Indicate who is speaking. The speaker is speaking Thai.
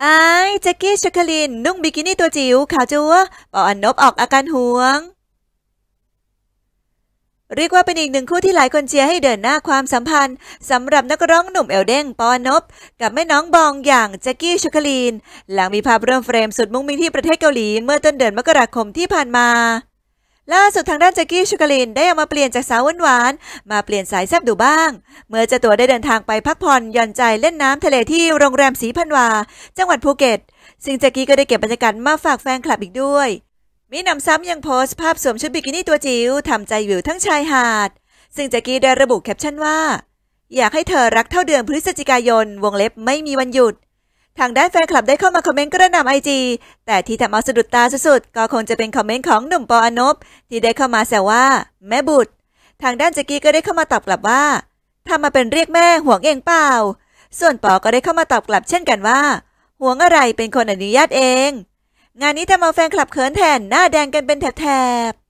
Speaker 1: ไอ้แจ็กกี้ชคลินนุ่งบิกินี่ตัวจิ๋วขาวจัวปออนนบออกอาการห่วง เรียกว่าเป็นอีกหนึ่งคู่ที่หลายคนเชียร์ให้เดินหน้าความสัมพันธ์สำหรับนักร้องหนุ่มเอลเด้งปอนบกับแม่น้องบองอย่างแจ็กกี้ชคลินหลังมีภาพเริ่มเฟรมสุดมุ่งมิ้งที่ประเทศเกาหลีเมื่อต้นเดือนมกราคมที่ผ่านมาล่าสุดทางด้านแจ็กกี้ชูกาลิน ได้เอามาเปลี่ยนจากสาวหวานๆมาเปลี่ยนสายแซบดูบ้าง เมื่อเจ้าตัวได้เดินทางไปพักผ่อนหย่อนใจเล่นน้ำทะเลที่โรงแรมสีพันวา จังหวัดภูเก็ตซึ่งแจ็กกี้ก็ได้เก็บบรรยากาศมาฝากแฟนคลับอีกด้วย มีนำซ้ำยังโพสต์ภาพสวมชุดบิกินี่ตัวจิ๋วทำใจวิวทั้งชายหาด ซึ่งแจ็กกี้ได้ระบุแคปชั่นว่า อยากให้เธอรักเท่าเดือนพฤศจิกายนวงเล็บไม่มีวันหยุดทางด้านแฟนคลับได้เข้ามาคอมเมนต์กระหน่ำไอจีแต่ที่ทำเอาสะดุดตาสุดๆก็คงจะเป็นคอมเมนต์ของหนุ่มปออนบที่ได้เข้ามาแซวว่าแม่บุตร ทางด้านเจกกี้ก็ได้เข้ามาตอบกลับว่าทำมาเป็นเรียกแม่ห่วงเองเปล่า ส่วนปอก็ได้เข้ามาตอบกลับ เช่นกันว่าห่วงอะไรเป็นคนอนุญาตเอง งานนี้ทำเอาแฟนคลับเขินแทนหน้าแดงกันเป็นแถบๆ